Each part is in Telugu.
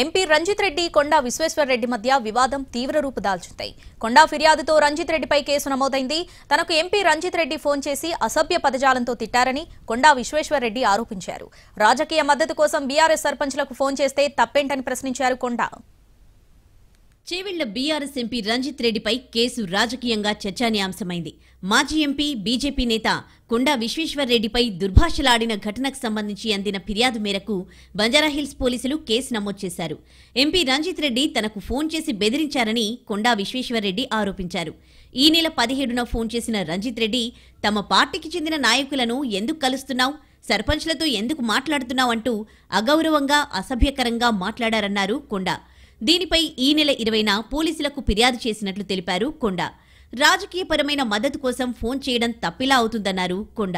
ఎంపీ రంజిత్ రెడ్డి కొండా విశ్వేశ్వరరెడ్డి మధ్య వివాదం తీవ్ర రూపు దాల్చుతాయి కొండా ఫిర్యాదుతో రంజిత్ రెడ్డిపై కేసు నమోదైంది తనకు ఎంపీ రంజిత్ రెడ్డి ఫోన్ చేసి అసభ్య పదజాలంతో తిట్టారని కొండా విశ్వేశ్వరరెడ్డి ఆరోపించారు రాజకీయ మద్దతు కోసం బీఆర్ఎస్ సర్పంచ్లకు ఫోన్ చేస్తే తప్పేంటని ప్రశ్నించారు కొండా చేవెళ్ల బీఆర్ఎస్ ఎంపీ రంజిత్ రెడ్డిపై కేసు రాజకీయంగా చర్చానీయాంశమైంది మాజీ ఎంపీ బీజేపీ నేత కొండా రెడ్డిపై దుర్భాషలాడిన ఘటనకు సంబంధించి అందిన ఫిర్యాదు మేరకు బంజారాహిల్స్ పోలీసులు కేసు నమోదు చేశారు ఎంపీ రంజిత్ రెడ్డి తనకు ఫోన్ చేసి బెదిరించారని కొండా రెడ్డి ఆరోపించారు ఈ నెల పదిహేడున ఫోన్ చేసిన రంజిత్ రెడ్డి తమ పార్టీకి చెందిన నాయకులను ఎందుకు కలుస్తున్నావు సర్పంచ్లతో ఎందుకు మాట్లాడుతున్నావు అంటూ అగౌరవంగా అసభ్యకరంగా మాట్లాడారన్నారు కొండా దీనిపై ఈ నెల ఇరవైన పోలీసులకు ఫిర్యాదు చేసినట్లు తెలిపారు కొండ రాజకీయపరమైన మద్దతు కోసం ఫోన్ చేయడం తప్పిలా అవుతుందన్నారు కొండ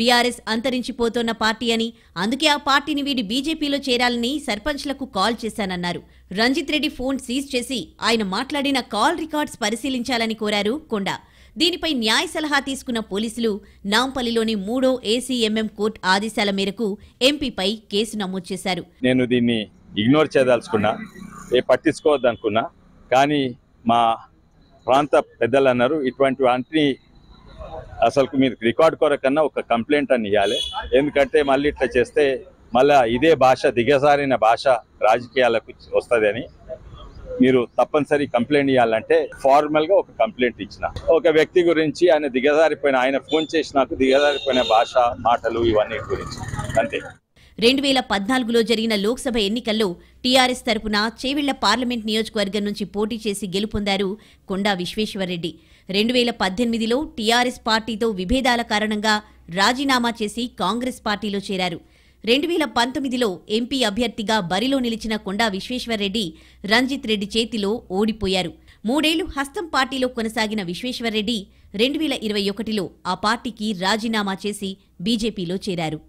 బీఆర్ఎస్ అంతరించిపోతున్న పార్టీ అని అందుకే ఆ పార్టీని వీడి బీజేపీలో చేరాలని సర్పంచ్లకు కాల్ చేశానన్నారు రంజిత్ రెడ్డి ఫోన్ సీజ్ చేసి ఆయన మాట్లాడిన కాల్ రికార్డ్స్ పరిశీలించాలని కోరారు కొండ దీనిపై న్యాయ సలహా తీసుకున్న పోలీసులు నాంపల్లిలోని మూడో ఏసీఎంఎం కోర్టు ఆదేశాల మేరకు ఎంపీపై కేసు నమోదు చేశారు నేను దీన్ని ఇగ్నోర్ చేయదలుచుకున్నా ఏ పట్టించుకోవద్దు అనుకున్నా కానీ మా ప్రాంత పెద్దలు అన్నారు ఇటువంటి వాటిని అసలు మీరు రికార్డ్ కొరకన్నా ఒక కంప్లైంట్ అని ఇవ్వాలి ఎందుకంటే మళ్ళీ ఇట్లా చేస్తే మళ్ళా ఇదే భాష దిగజారిన భాష రాజకీయాలకు వస్తుందని మీరు తప్పనిసరి కంప్లైంట్ ఇవ్వాలంటే ఫార్మల్ గా ఒక కంప్లైంట్ ఇచ్చిన ఒక వ్యక్తి గురించి ఆయన దిగజారిపోయిన ఆయన ఫోన్ చేసి నాకు దిగజారిపోయిన భాష మాటలు ఇవన్నీ గురించి అంతే రెండు వేల పద్నాలుగులో జరిగిన లోక్సభ ఎన్నికల్లో టీఆర్ఎస్ తరపున చేవెళ్ల పార్లమెంట్ నియోజకవర్గం నుంచి పోటీ చేసి గెలుపొందారు కొండా విశ్వేశ్వరరెడ్డి రెండు వేల పద్దెనిమిదిలో టీఆర్ఎస్ పార్టీతో విభేదాల కారణంగా రాజీనామా చేసి కాంగ్రెస్ పార్టీలో చేరారు రెండు వేల పంతొమ్మిదిలో ఎంపీ అభ్యర్థిగా బరిలో నిలిచిన కొండా విశ్వేశ్వరరెడ్డి రంజిత్ రెడ్డి చేతిలో ఓడిపోయారు మూడేళ్లు హస్తం పార్టీలో కొనసాగిన విశ్వేశ్వరరెడ్డి రెండు వేల ఇరవై ఒకటిలో ఆ పార్టీకి రాజీనామా చేసి బీజేపీలో చేరారు